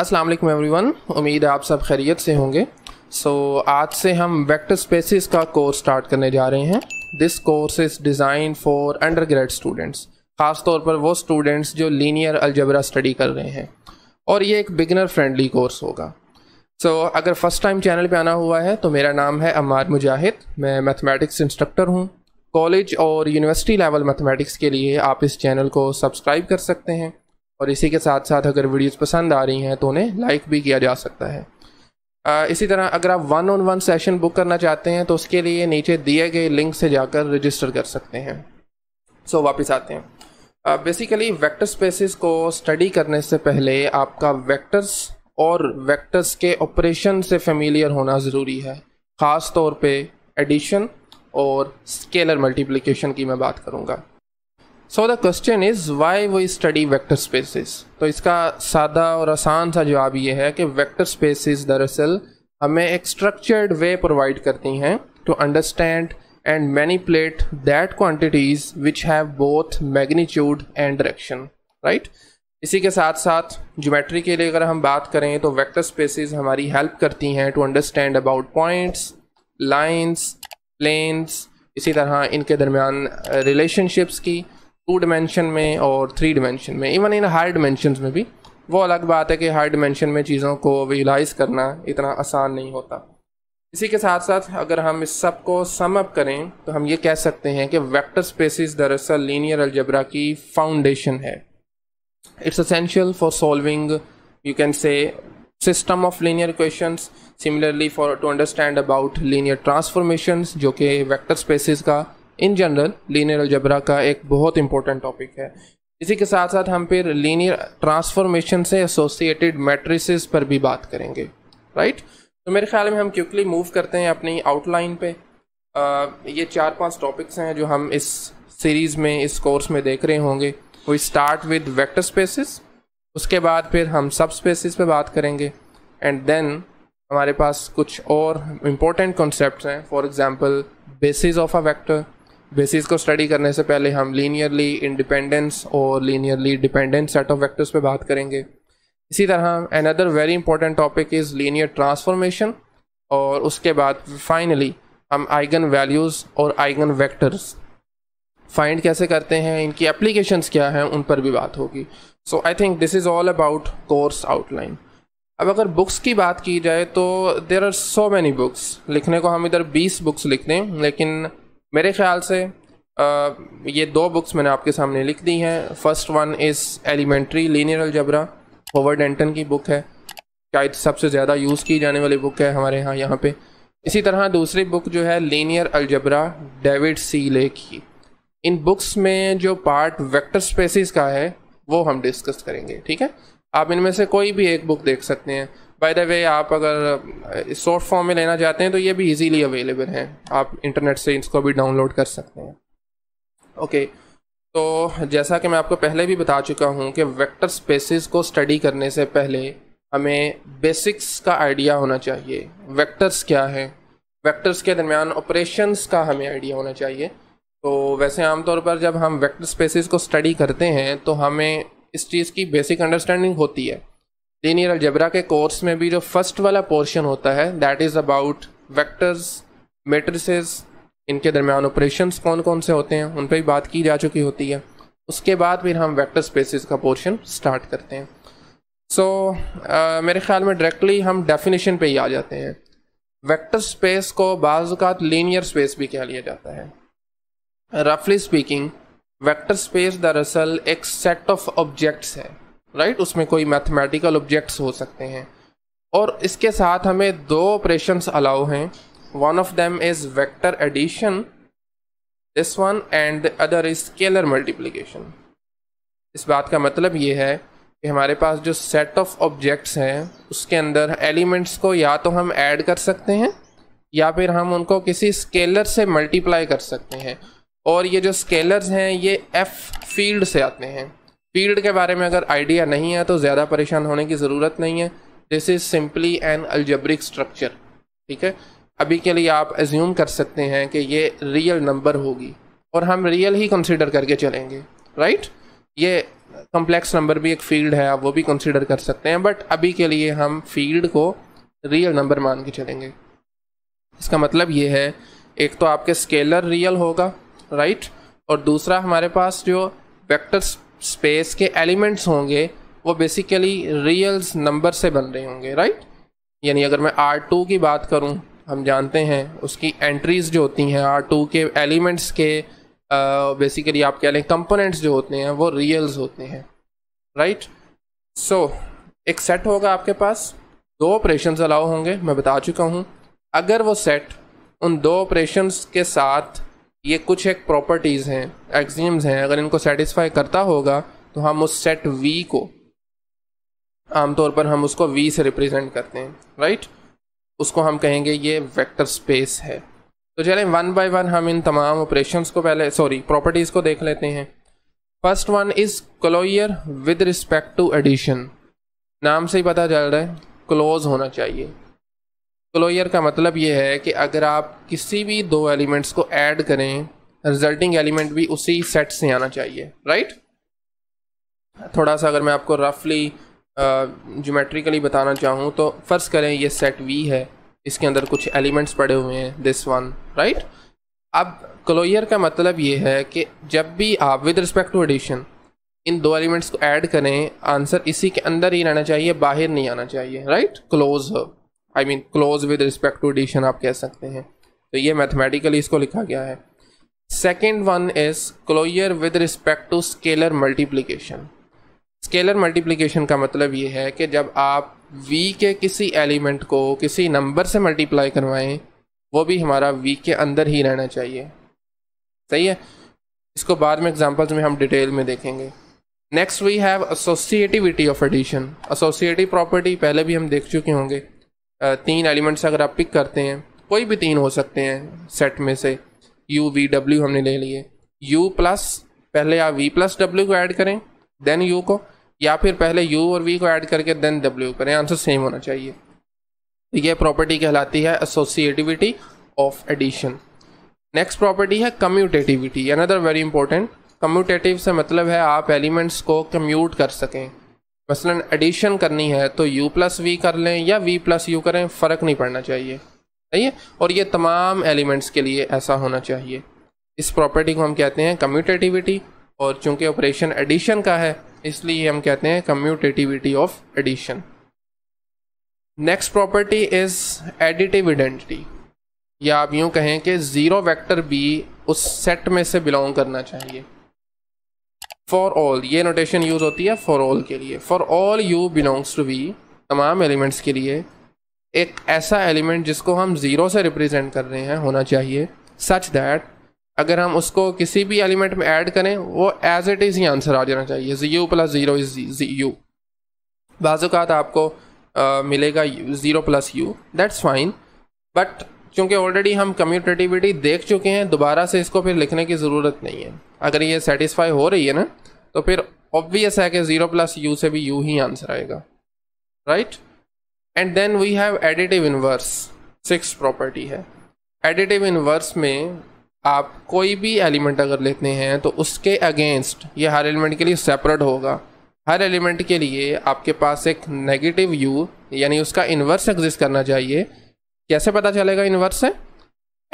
Aslam every one उम्मीद है आप सब खैरियत से होंगे सो so, आज से हम वेक्टर स्पेसिस का कोर्स स्टार्ट करने जा रहे हैं this course is designed for undergrad students ख़ास तौर पर वो स्टूडेंट्स जो लीनियर अलजबरा स्टडी कर रहे हैं और ये एक बिगनर फ्रेंडली कोर्स होगा सो so, अगर फ़र्स्ट टाइम चैनल पर आना हुआ है तो मेरा नाम है अमार मुजाहिद मैं मैथमेटिक्स इंस्ट्रक्टर हूँ कॉलेज और यूनिवर्सिटी लेवल मैथमेटिक्स के लिए आप इस चैनल को सब्सक्राइब कर सकते हैं और इसी के साथ साथ अगर वीडियोस पसंद आ रही हैं तो उन्हें लाइक भी किया जा सकता है आ, इसी तरह अगर आप one on one session book करना चाहते हैं तो उसके लिए नीचे दिए गए लिंक से जाकर रजिस्टर कर सकते हैं सो so, वापस आते हैं बेसिकली वेक्टर स्पेसिस को स्टडी करने से पहले आपका वेक्टर्स और वेक्टर्स के ऑपरेशन से फेमिलियर होना ज़रूरी है ख़ास तौर पे एडिशन और स्केलर मल्टीप्लिकेशन की मैं बात करूँगा so the question is why we study vector spaces तो इसका सादा और आसान सा जवाब ये है कि वेक्टर स्पेसिस दरअसल हमें एक स्ट्रक्चर्ड वे प्रोवाइड करती हैं to understand and plate that quantities which have both magnitude and direction right इसी के साथ साथ ज्योमेट्री के लिए अगर हम बात करें तो वेक्टर स्पेसिस हमारी हेल्प करती हैं to understand about points lines planes इसी तरह इनके दरमियान रिलेशनशिप्स की टू डिमेंशन में और थ्री डिमेंशन में इवन इन हायर डिमेंशन में भी वो अलग बात है कि हायर डिमेंशन में चीज़ों को रियलाइज़ करना इतना आसान नहीं होता इसी के साथ साथ अगर हम इस सब को सम अप करें तो हम ये कह सकते हैं कि वेक्टर स्पेसिस दरअसल लीनियर अलजबरा की फाउंडेशन है it's essential for solving you can say system of linear equations similarly for to understand about linear transformations जो कि वेक्टर स्पेसिस का इन जनरल लीनियर अलजबरा का एक बहुत इंपॉर्टेंट टॉपिक है इसी के साथ साथ हम फिर लीनियर ट्रांसफॉर्मेशन से एसोसिएटेड मैट्रिसेस पर भी बात करेंगे राइट तो मेरे ख्याल में हम क्विकली मूव करते हैं अपनी आउटलाइन पे आ, ये चार पांच टॉपिक्स हैं जो हम इस सीरीज़ में इस कोर्स में देख रहे होंगे we start with vector spaces उसके बाद फिर हम सब स्पेसिस पे बात करेंगे एंड देन हमारे पास कुछ और इम्पोर्टेंट कॉन्सेप्ट हैं for example basis of a vector basis को स्टडी करने से पहले हम लीनियरली इंडिपेंडेंस और linearly dependent set of vectors पे बात करेंगे इसी तरह another very important topic is linear transformation और उसके बाद फाइनली हम आइगन वैल्यूज़ और आइगन वैक्टर्स फाइंड कैसे करते हैं इनकी एप्लीकेशंस क्या हैं उन पर भी बात होगी so I think this is all about course outline अब अगर बुक्स की बात की जाए तो there are so many books लिखने को हम इधर बीस बुक्स लिखते हैं लेकिन मेरे ख्याल से आ, ये दो बुक्स मैंने आपके सामने लिख दी हैं first one is elementary linear algebra Howard Anton की बुक है शायद सबसे ज़्यादा यूज़ की जाने वाली बुक है हमारे यहाँ यहाँ पे इसी तरह दूसरी बुक जो है लीनियर अलजबरा डेविड सी ले की इन बुक्स में जो पार्ट वेक्टर स्पेसिस का है वो हम डिस्कस करेंगे ठीक है आप इनमें से कोई भी एक बुक देख सकते हैं बाय द वे आप अगर सॉफ्ट फॉर्म में लेना चाहते हैं तो ये भी इजीली अवेलेबल हैं आप इंटरनेट से इसको भी डाउनलोड कर सकते हैं ओके तो जैसा कि मैं आपको पहले भी बता चुका हूँ कि वेक्टर स्पेसेस को स्टडी करने से पहले हमें बेसिक्स का आइडिया होना चाहिए वेक्टर्स क्या है वेक्टर्स के दरमियान ऑपरेशंस का हमें आइडिया होना चाहिए तो वैसे आमतौर पर जब हम वेक्टर स्पेसेस को स्टडी करते हैं तो हमें इस चीज़ की बेसिक अंडरस्टैंडिंग होती है लीनियर अलजेब्रा के कोर्स में भी जो फर्स्ट वाला पोर्शन होता है that is about vectors matrices इनके दरमियान ऑपरेशंस कौन कौन से होते हैं उन पर भी बात की जा चुकी होती है उसके बाद फिर हम वेक्टर स्पेसिस का पोर्शन स्टार्ट करते हैं सो so, uh, मेरे ख्याल में डायरेक्टली हम डेफिनेशन पे ही आ जाते हैं वेक्टर स्पेस को बाज़ात लीनियर स्पेस भी कह लिया जाता है रफली स्पीकिंग वेक्टर स्पेस दरअसल एक सेट ऑफ ऑब्जेक्ट्स है राइट उसमें कोई मैथमेटिकल ऑब्जेक्ट्स हो सकते हैं और इसके साथ हमें दो ऑपरेशंस अलाउ हैं one of them is vector addition this one and the other is scalar multiplication इस बात का मतलब ये है कि हमारे पास जो सेट ऑफ ऑब्जेक्ट्स हैं उसके अंदर एलिमेंट्स को या तो हम ऐड कर सकते हैं या फिर हम उनको किसी स्केलर से मल्टीप्लाई कर सकते हैं और ये जो स्केलर्स हैं ये एफ फील्ड से आते हैं फील्ड के बारे में अगर आइडिया नहीं है तो ज़्यादा परेशान होने की ज़रूरत नहीं है this is simply an algebraic structure ठीक है अभी के लिए आप एज्यूम कर सकते हैं कि ये रियल नंबर होगी और हम रियल ही कंसिडर करके चलेंगे राइट ये कॉम्प्लेक्स नंबर भी एक फील्ड है आप वो भी कंसिडर कर सकते हैं बट अभी के लिए हम फील्ड को रियल नंबर मान के चलेंगे इसका मतलब ये है एक तो आपके स्केलर रियल होगा राइट और दूसरा हमारे पास जो वेक्टर्स स्पेस के एलिमेंट्स होंगे वो बेसिकली रियल्स नंबर से बन रहे होंगे राइट यानी अगर मैं आर टू की बात करूँ हम जानते हैं उसकी एंट्रीज जो होती हैं आर टू के एलिमेंट्स के बेसिकली आप कह लें कंपोनेंट्स जो होते हैं वो रियल्स होते हैं राइट सो so, एक सेट होगा आपके पास दो ऑपरेशन अलाउ होंगे मैं बता चुका हूँ अगर वो सेट उन दो ऑपरेशन के साथ ये कुछ एक प्रॉपर्टीज़ हैं एक्सियम्स हैं अगर इनको सेटिस्फाई करता होगा तो हम उस सेट वी को आमतौर पर हम उसको वी से रिप्रेजेंट करते हैं राइट उसको हम कहेंगे ये वेक्टर स्पेस है तो चले वन बाय वन हम इन तमाम ऑपरेशंस को पहले सॉरी प्रॉपर्टीज़ को देख लेते हैं first one is closure with respect to addition नाम से ही पता चल रहा है क्लोज होना चाहिए क्लोयर तो का मतलब ये है कि अगर आप किसी भी दो एलिमेंट्स को ऐड करें रिजल्टिंग एलिमेंट भी उसी सेट से आना चाहिए राइट थोड़ा सा अगर मैं आपको रफली जोमेट्रिकली बताना चाहूँ तो फ़र्ज़ करें ये सेट वी है इसके अंदर कुछ एलिमेंट्स पड़े हुए हैं दिस वन राइट अब क्लोयर का मतलब ये है कि जब भी आप विद रिस्पेक्ट टू एडिशन इन दो एलिमेंट्स को ऐड करें आंसर इसी के अंदर ही रहना चाहिए बाहर नहीं आना चाहिए राइट क्लोज हो I mean close with respect to addition आप कह सकते हैं तो ये मैथमेटिकली इसको लिखा गया है second one is closure with respect to scalar multiplication scalar multiplication का मतलब ये है कि जब आप v के किसी एलिमेंट को किसी नंबर से मल्टीप्लाई करवाएं वो भी हमारा v के अंदर ही रहना चाहिए सही है इसको बाद में एग्जांपल्स में हम डिटेल में देखेंगे next we have associativity of addition associative property पहले भी हम देख चुके होंगे तीन एलिमेंट्स अगर आप पिक करते हैं कोई भी तीन हो सकते हैं सेट में से यू वी डब्ल्यू हमने ले लिए यू प्लस पहले आप वी प्लस डब्ल्यू को ऐड करें देन यू को या फिर पहले यू और वी को ऐड करके देन डब्ल्यू करें आंसर सेम होना चाहिए तो यह प्रॉपर्टी कहलाती है associativity of addition next property है commutativity another very important commutative से मतलब है आप एलिमेंट्स को कम्यूट कर सकें मसलन एडिशन करनी है तो u प्लस वी कर लें या v प्लस यू करें फ़र्क नहीं पड़ना चाहिए सही है और ये तमाम एलिमेंट्स के लिए ऐसा होना चाहिए इस प्रॉपर्टी को हम कहते हैं कम्यूटेटिविटी और चूंकि ऑपरेशन एडिशन का है इसलिए हम कहते हैं commutativity of addition next property is additive identity या आप यूं कहें कि ज़ीरो वेक्टर बी उस सेट में से बिलोंग करना चाहिए फॉर ऑल ये नोटेशन यूज़ होती है फॉर ऑल के लिए for all u belongs to V तमाम एलिमेंट्स के लिए एक ऐसा एलिमेंट जिसको हम ज़ीरो से रिप्रेजेंट कर रहे हैं होना चाहिए सच दैट अगर हम उसको किसी भी एलिमेंट में ऐड करें वो एज इट इज़ ही आंसर आ जाना चाहिए u plus zero is u बाज़ात आपको आ, मिलेगा zero plus u that's fine but क्योंकि ऑलरेडी हम कम्यूटेटिविटी देख चुके हैं दोबारा से इसको फिर लिखने की ज़रूरत नहीं है अगर ये सेटिस्फाई हो रही है ना तो फिर ऑब्वियस है कि ज़ीरो प्लस यू से भी यू ही आंसर आएगा right and then we have additive inverse six property है एडिटिव इनवर्स में आप कोई भी एलिमेंट अगर लेते हैं तो उसके अगेंस्ट ये हर एलिमेंट के लिए सेपरेट होगा हर एलिमेंट के लिए आपके पास एक नेगेटिव यू यानी उसका इन्वर्स एग्जिस्ट करना चाहिए कैसे पता चलेगा इनवर्स से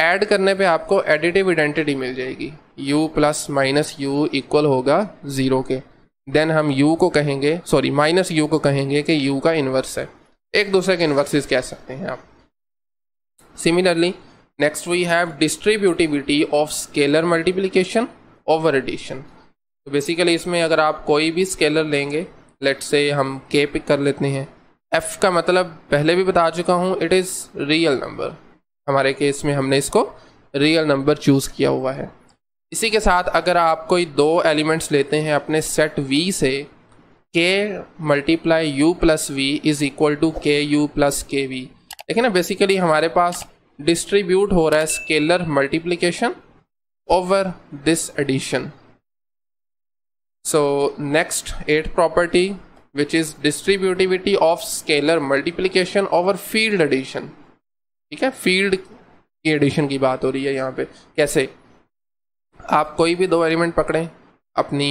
ऐड करने पे आपको एडिटिव आइडेंटिटी मिल जाएगी u plus minus u equal होगा ज़ीरो के देन हम u को कहेंगे सॉरी माइनस यू को कहेंगे कि u का इन्वर्स है एक दूसरे के इन्वर्सेस कह सकते हैं आप similarly next we have distributivity of scalar multiplication over addition तो बेसिकली इसमें अगर आप कोई भी स्केलर लेंगे लेट से हम के पिक कर लेते हैं एफ का मतलब पहले भी बता चुका हूँ इट इज़ रियल नंबर हमारे केस में हमने इसको रियल नंबर चूज़ किया हुआ है इसी के साथ अगर आप कोई दो एलिमेंट्स लेते हैं अपने सेट वी से k multiply u plus v is equal to k u plus k v देखिए ना बेसिकली हमारे पास डिस्ट्रीब्यूट हो रहा है scalar multiplication over this addition so next eight property which is distributivity of scalar multiplication over field addition ठीक है field की एडिशन की बात हो रही है यहाँ पे कैसे आप कोई भी दो एलिमेंट पकड़ें अपनी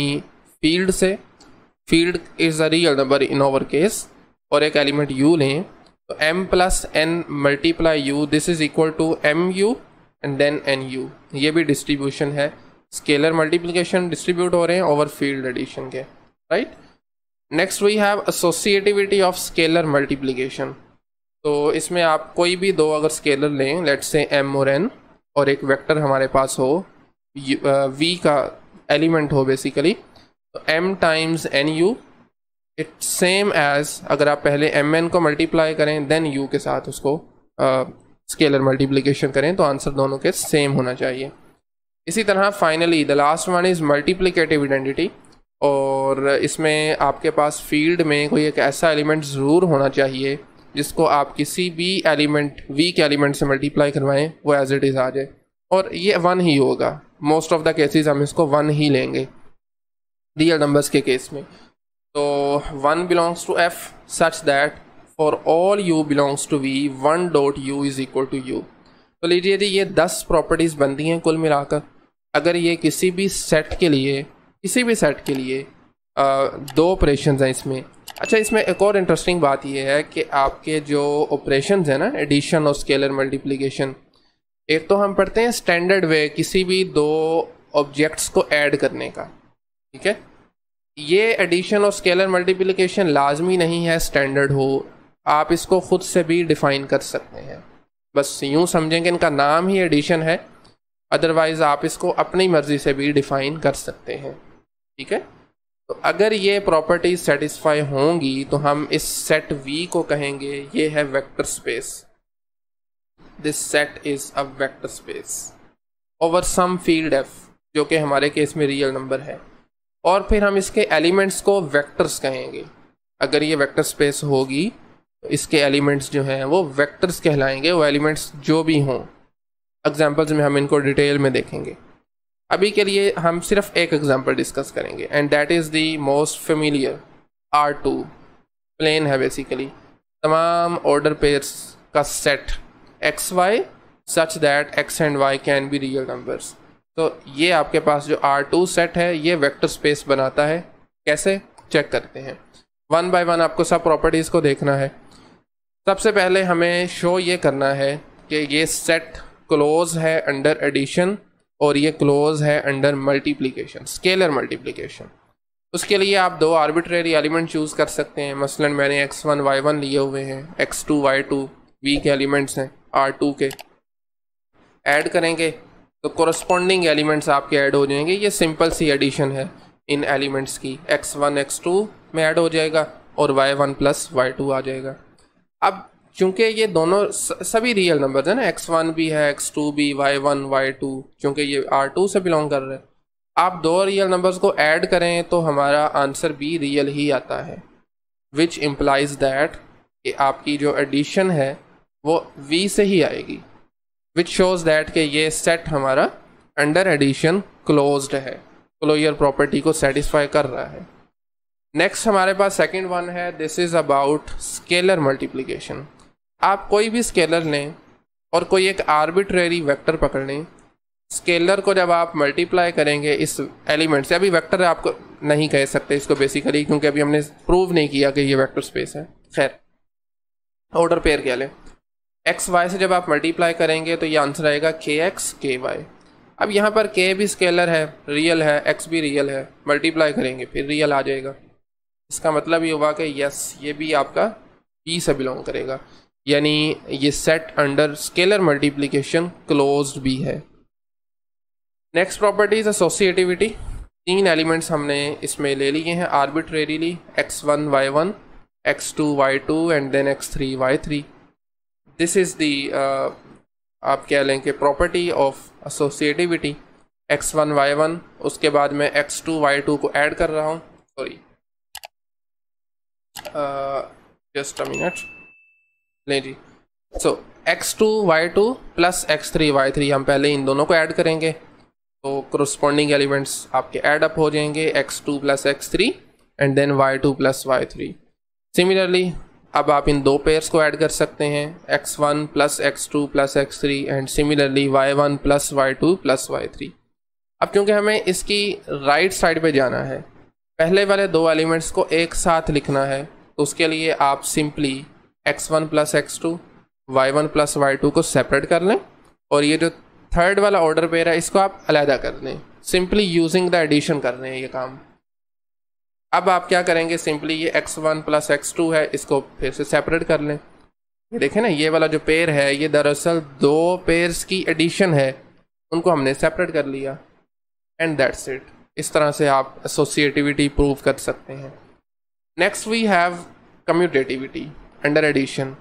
फील्ड से field is a real number in our case और एक एलिमेंट यू लें तो m plus n multiply u this is equal to m u and then n u ये भी डिस्ट्रीब्यूशन है स्केलर मल्टीप्लीकेशन डिस्ट्रीब्यूट हो रहे हैं ओवर फील्ड एडिशन के right right? Next we have associativity of scalar multiplication तो इसमें आप कोई भी दो अगर स्केलर लें लेट्स से एम और एन और एक वेक्टर हमारे पास हो वी uh, का एलिमेंट हो बेसिकली तो m times n u it same as अगर आप पहले एम एन को मल्टीप्लाई करें देन यू के साथ उसको स्केलर uh, मल्टीप्लीकेशन करें तो आंसर दोनों के सेम होना चाहिए इसी तरह finally the last one is multiplicative identity और इसमें आपके पास फील्ड में कोई एक ऐसा एलिमेंट ज़रूर होना चाहिए जिसको आप किसी भी एलिमेंट वी के एलिमेंट से मल्टीप्लाई करवाएं वो एज इट इज़ आ जाए और ये वन ही होगा मोस्ट ऑफ़ द केसेस हम इसको वन ही लेंगे रियल नंबर्स के केस में तो one belongs to F such that for all u belongs to V one dot u is equal to u तो लीजिए जी ये दस प्रॉपर्टीज़ बनती हैं कुल मिलाकर अगर ये किसी भी सेट के लिए किसी भी सेट के लिए आ, दो ऑपरेशन हैं इसमें अच्छा इसमें एक और इंटरेस्टिंग बात यह है कि आपके जो ऑपरेशन हैं ना एडिशन और स्केलर मल्टीप्लिकेशन एक तो हम पढ़ते हैं स्टैंडर्ड वे किसी भी दो ऑब्जेक्ट्स को ऐड करने का ठीक है ये एडिशन और स्केलर मल्टीप्लिकेशन लाजमी नहीं है स्टैंडर्ड हो आप इसको ख़ुद से भी डिफ़ाइन कर सकते हैं बस यूँ समझें कि इनका नाम ही एडिशन है अदरवाइज़ आप इसको अपनी मर्ज़ी से भी डिफ़ाइन कर सकते हैं ठीक है तो अगर ये प्रॉपर्टीज सेटिस्फाई होंगी तो हम इस सेट वी को कहेंगे ये है vector space this set is a vector space over some field F जो कि हमारे केस में रियल नंबर है और फिर हम इसके एलिमेंट्स को वेक्टर्स कहेंगे अगर ये वेक्टर स्पेस होगी तो इसके एलिमेंट्स जो हैं वो वेक्टर्स कहलाएंगे वो एलिमेंट्स जो भी हों एग्जाम्पल्स में हम इनको डिटेल में देखेंगे अभी के लिए हम सिर्फ एक एग्जांपल डिस्कस करेंगे and that is the most familiar R two plane है बेसिकली तमाम ऑर्डर पेयर्स का सेट x y such that x and y can be real numbers तो ये आपके पास जो आर टू सेट है ये वेक्टर स्पेस बनाता है कैसे चेक करते हैं वन बाय वन आपको सब प्रॉपर्टीज़ को देखना है सबसे पहले हमें शो ये करना है कि ये सेट क्लोज है अंडर एडिशन और ये क्लोज है अंडर मल्टीप्लिकेशन स्केलर मल्टीप्लिकेशन उसके लिए आप दो आर्बिट्रेरी एलिमेंट चूज़ कर सकते हैं मसलन मैंने एक्स वन वाई वन लिए हुए हैं x two y two V के एलिमेंट्स हैं आर टू के ऐड करेंगे तो कॉरस्पॉन्डिंग एलिमेंट्स आपके ऐड हो जाएंगे ये सिंपल सी एडिशन है इन एलिमेंट्स की एक्स वन एक्स टू में ऐड हो जाएगा और y one plus y two आ जाएगा अब क्योंकि ये दोनों सभी रियल नंबर है ना एक्स वन भी है एक्स टू भी वाई वन वाई टू क्योंकि ये आर टू से बिलोंग कर रहे हैं आप दो रियल नंबर्स को ऐड करें तो हमारा आंसर भी रियल ही आता है विच इम्प्लाइज़ दैट कि आपकी जो एडिशन है वो वी से ही आएगी विच शोज़ दैट कि ये सेट हमारा अंडर एडिशन क्लोज्ड है क्लोयर प्रॉपर्टी को सेटिस्फाई कर रहा है नेक्स्ट हमारे पास सेकंड वन है this is about scalar multiplication आप कोई भी स्केलर लें और कोई एक आर्बिट्रेरी वेक्टर पकड़ लें स्केलर को जब आप मल्टीप्लाई करेंगे इस एलिमेंट से अभी वेक्टर आपको नहीं कह सकते इसको बेसिकली क्योंकि अभी हमने प्रूव नहीं किया कि ये वेक्टर स्पेस है खैर ऑर्डर पेयर क्या लें एक्स वाई से जब आप मल्टीप्लाई करेंगे तो ये आंसर आएगा के एक्स के वाई अब यहाँ पर के भी स्केलर है रियल है एक्स भी रियल है मल्टीप्लाई करेंगे फिर रियल आ जाएगा इसका मतलब ये हुआ कि यस ये भी आपका पी e से बिलोंग करेगा यानी ये set under scalar multiplication closed भी है नेक्स्ट प्रॉपर्टी इज एसोसिएटिविटी तीन एलिमेंट्स हमने इसमें ले लिए हैं arbitrarily x one y one x two y two and then x three y three this is the आप कह लें कि property of associativity x one y one उसके बाद मैं एक्स टू वाई टू को ऐड कर रहा हूँ सॉरी जस्ट अ मिनट लें जी सो x two y two plus x three y three हम पहले इन दोनों को ऐड करेंगे तो क्रोस्पॉन्डिंग एलिमेंट्स आपके ऐड अप हो जाएंगे x two plus x three and then y two plus y three similarly अब आप इन दो पेयर्स को ऐड कर सकते हैं x one plus x two plus x three and similarly y one plus y two plus y three अब क्योंकि हमें इसकी राइट right साइड पे जाना है पहले वाले दो एलिमेंट्स को एक साथ लिखना है तो उसके लिए आप simply x one plus x two y one plus y two को सेपरेट कर लें और ये जो थर्ड वाला ऑर्डर पेयर है इसको आप अलहदा कर दें सिंपली यूजिंग द एडिशन कर रहे हैं ये काम अब आप क्या करेंगे सिंपली ये x one plus x two है इसको फिर से सेपरेट कर लें देखें ना ये वाला जो पेयर है ये दरअसल दो पेयर्स की एडिशन है उनको हमने सेपरेट कर लिया एंड दैट्स इट इस तरह से आप एसोसिएटिविटी प्रूव कर सकते हैं next we have commutativity under addition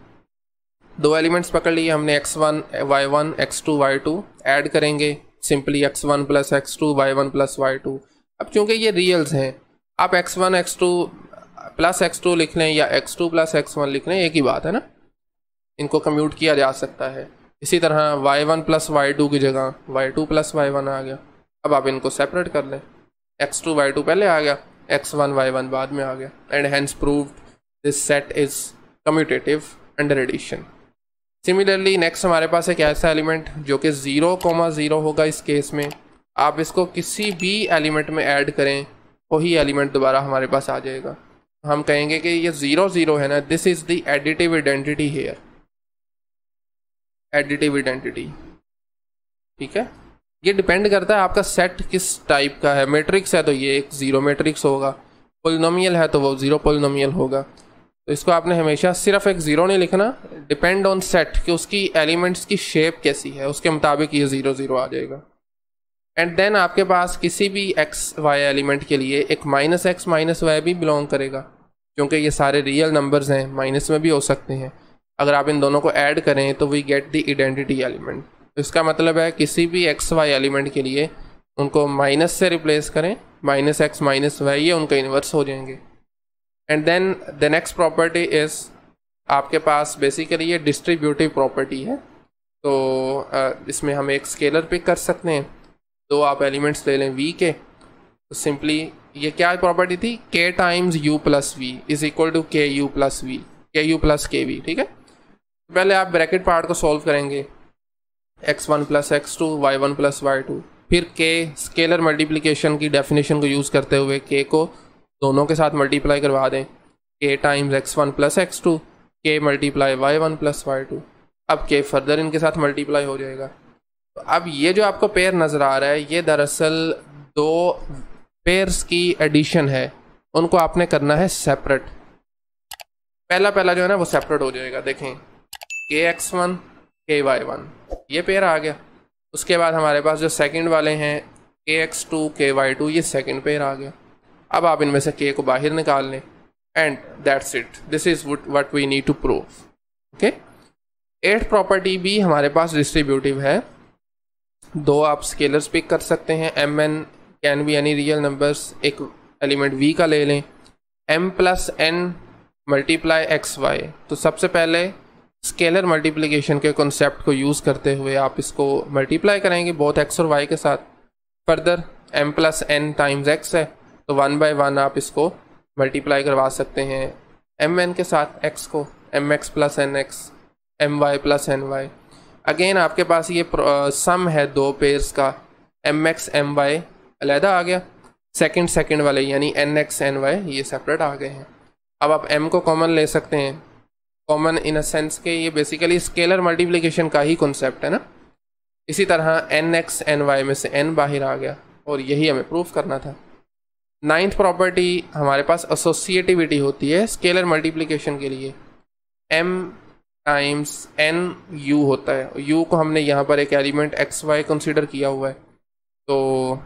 दो एलिमेंट्स पकड़ लिए हमने x one y one x two y two add करेंगे simply x one plus x two y one plus y two अब चूंकि ये रियल्स हैं आप x one x two plus x two लिख लें या x two plus x one लिख लें एक ही बात है ना इनको कम्यूट किया जा सकता है इसी तरह y one plus y two की जगह y two plus y one आ गया अब आप इनको सेपरेट कर लें एक्स टू वाई टू पहले आ गया एक्स वन वाई वन बाद में आ गया and hence prove this set is commutative under addition similarly next हमारे पास एक ऐसा एलिमेंट जो कि ज़ीरो कोमा ज़ीरो होगा इस केस में आप इसको किसी भी एलिमेंट में ऐड करें वही एलिमेंट दोबारा हमारे पास आ जाएगा हम कहेंगे कि ये ज़ीरो ज़ीरो है ना this is the additive identity here additive identity ठीक है ये डिपेंड करता है आपका सेट किस टाइप का है मैट्रिक्स है तो ये एक ज़ीरो मैट्रिक्स होगा पोलिनोमियल है तो वो ज़ीरो पोलिनोमियल होगा तो इसको आपने हमेशा सिर्फ एक ज़ीरो नहीं लिखना डिपेंड ऑन सेट कि उसकी एलिमेंट्स की शेप कैसी है उसके मुताबिक ये ज़ीरो ज़ीरो आ जाएगा एंड देन आपके पास किसी भी एक्स वाई एलिमेंट के लिए एक माइनस एक्स माइनस वाई भी बिलोंग करेगा क्योंकि ये सारे रियल नंबर्स हैं माइनस में भी हो सकते हैं अगर आप इन दोनों को ऐड करें तो we get the identity element इसका मतलब है किसी भी एक्स वाई एलिमेंट के लिए उनको माइनस से रिप्लेस करें माइनस एक्स माइनस वाई ये उनका इन्वर्स हो जाएंगे and then the next property is आपके पास बेसिकली ये डिस्ट्रीब्यूटिव प्रॉपर्टी है तो इसमें हम एक स्केलर पिक कर सकते हैं दो आप एलिमेंट्स ले लें वी के तो सिंपली ये क्या प्रॉपर्टी थी k times u plus v is equal to k u plus v k u plus k v ठीक है तो पहले आप ब्रैकेट पार्ट को सॉल्व करेंगे x one plus x two y one plus y two फिर k scalar multiplication की definition को यूज़ करते हुए के को दोनों के साथ मल्टीप्लाई करवा दें k times x one plus x two k multiply y one plus y two अब के फर्दर इनके साथ मल्टीप्लाई हो जाएगा तो अब ये जो आपको पेयर नज़र आ रहा है ये दरअसल दो पेयर्स की एडिशन है उनको आपने करना है सेपरेट पहला पहला जो है ना वो सेपरेट हो जाएगा देखें k x one k y one ये पेयर आ गया उसके बाद हमारे पास जो सेकंड वाले हैं के एक्स टू के वाई टू ये सेकंड पेयर आ गया अब आप इनमें से के को बाहर निकाल लें and that's it this is what we need to prove okay eight property भी हमारे पास डिस्ट्रीब्यूटिव है दो आप स्केलर्स पिक कर सकते हैं m n can be any real numbers एक एलिमेंट वी का ले लें m plus n multiply x y तो सबसे पहले स्केलर मल्टीप्लिकेशन के कॉन्सेप्ट को यूज़ करते हुए आप इसको मल्टीप्लाई करेंगे बहुत एक्स और वाई के साथ further m plus n times x है तो वन बाय वन आप इसको मल्टीप्लाई करवा सकते हैं एम एन के साथ एक्स को m x plus n x m y plus n y again आपके पास ये सम है दो पेयर्स का एम एक्स एम वाई अलहदा आ गया सेकंड सेकंड वाले यानी एन एक्स एन वाई ये सेपरेट आ गए हैं अब आप एम को कॉमन ले सकते हैं कॉमन इन अ सेंस के ये बेसिकली स्केलर मल्टीप्लिकेशन का ही कॉन्सेप्ट है ना इसी तरह एन एक्स एन वाई में से एन बाहर आ गया और यही हमें प्रूफ करना था नाइन्थ प्रॉपर्टी हमारे पास एसोसिएटिविटी होती है स्केलर मल्टीप्लिकेशन के लिए एम टाइम्स एन यू होता है यू को हमने यहाँ पर एक एलिमेंट एक्स वाई कंसिडर किया हुआ है तो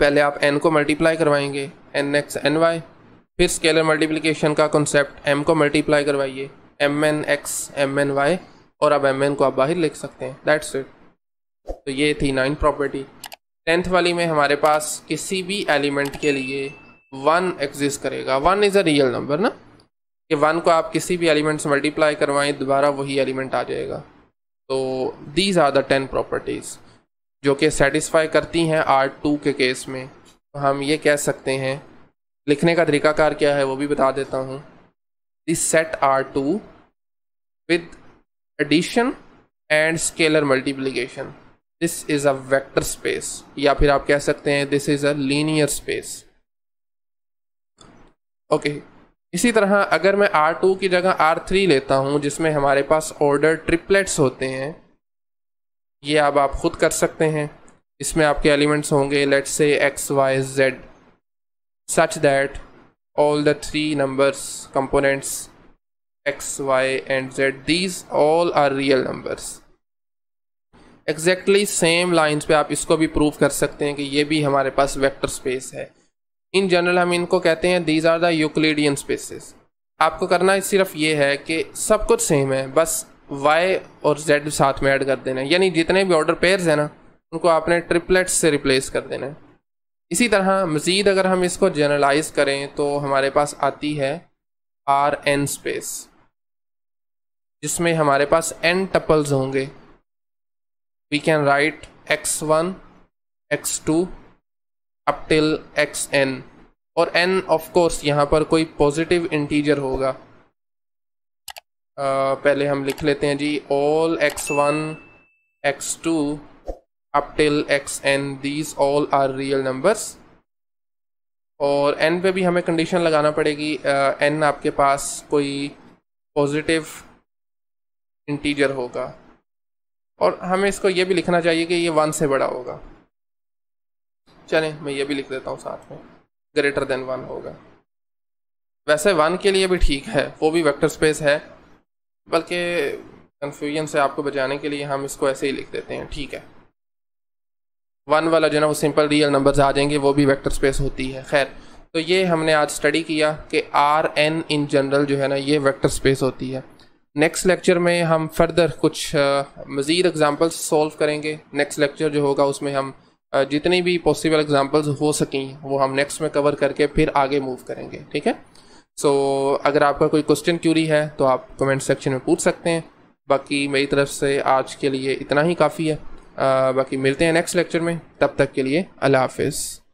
पहले आप एन को मल्टीप्लाई करवाएंगे एन एक्स एन वाई फिर स्केलर मल्टीप्लिकेशन का कॉन्सेप्ट एम को मल्टीप्लाई करवाइए m n x m n y और अब एम एन को आप बाहर लिख सकते हैं दैट्स इट तो ये थी नाइन्थ प्रॉपर्टी टेंथ वाली में हमारे पास किसी भी एलिमेंट के लिए वन एग्जिस्ट करेगा one is a real number ना कि वन को आप किसी भी एलिमेंट से मल्टीप्लाई करवाएं दोबारा वही एलिमेंट आ जाएगा तो these are the ten properties जो कि सेटिस्फाई करती हैं आर टू के केस में तो हम ये कह सकते हैं लिखने का तरीकाकार क्या है वो भी बता देता हूँ this set R two with addition and scalar multiplication this is a vector space या फिर आप कह सकते हैं this is a linear space okay इसी तरह अगर मैं R2 की जगह R3 लेता हूं जिसमें हमारे पास ऑर्डर ट्रिपलेट्स होते हैं ये अब आप खुद कर सकते हैं इसमें आपके एलिमेंट्स होंगे let's say x y z such that all the three numbers components x y and z these all are real numbers exactly same lines पे आप इसको भी प्रूव कर सकते हैं कि ये भी हमारे पास वेक्टर स्पेस है इन जनरल हम इनको कहते हैं these are the Euclidean spaces आपको करना सिर्फ ये है कि सब कुछ सेम है बस वाई और जेड साथ में ऐड कर देना है यानी जितने भी ऑर्डर पेयर्स हैं ना उनको आपने ट्रिपलेट्स से रिप्लेस कर देना है इसी तरह मज़ीद अगर हम इसको जनरलाइज करें तो हमारे पास आती है आर एन स्पेस जिसमें हमारे पास एन टपल्स होंगे we can write x1 x2 up till xn और n ऑफ कोर्स यहाँ पर कोई पॉजिटिव इंटीजर होगा uh, पहले हम लिख लेते हैं जी all x1 x2 up till xn these all are real numbers और n पे भी हमें कंडीशन लगाना पड़ेगी uh, n आपके पास कोई पॉजिटिव इंटीजर होगा और हमें इसको ये भी लिखना चाहिए कि ये वन से बड़ा होगा चलें मैं ये भी लिख देता हूँ साथ में ग्रेटर देन वन होगा वैसे वन के लिए भी ठीक है वो भी वेक्टर स्पेस है बल्कि कन्फ्यूजन से आपको बचाने के लिए हम इसको ऐसे ही लिख देते हैं ठीक है वन वाला जो है ना वो सिंपल रियल नंबर्स आ जाएंगे वो भी वेक्टर स्पेस होती है खैर तो ये हमने आज स्टडी किया कि आर एन इन जनरल जो है ना ये वेक्टर स्पेस होती है नेक्स्ट लेक्चर में हम फर्दर कुछ मज़ीद एग्ज़ाम्पल्स सॉल्व करेंगे नेक्स्ट लेक्चर जो होगा उसमें हम जितनी भी पॉसिबल एग्ज़ाम्पल्स हो सकें वो हम नेक्स्ट में कवर करके फिर आगे मूव करेंगे ठीक है सो so, अगर आपका कोई क्वेश्चन क्यूरी है तो आप कमेंट सेक्शन में पूछ सकते हैं बाकी मेरी तरफ से आज के लिए इतना ही काफ़ी है आ, बाकी मिलते हैं नेक्स्ट लेक्चर में तब तक के लिए अल्लाह हाफिज़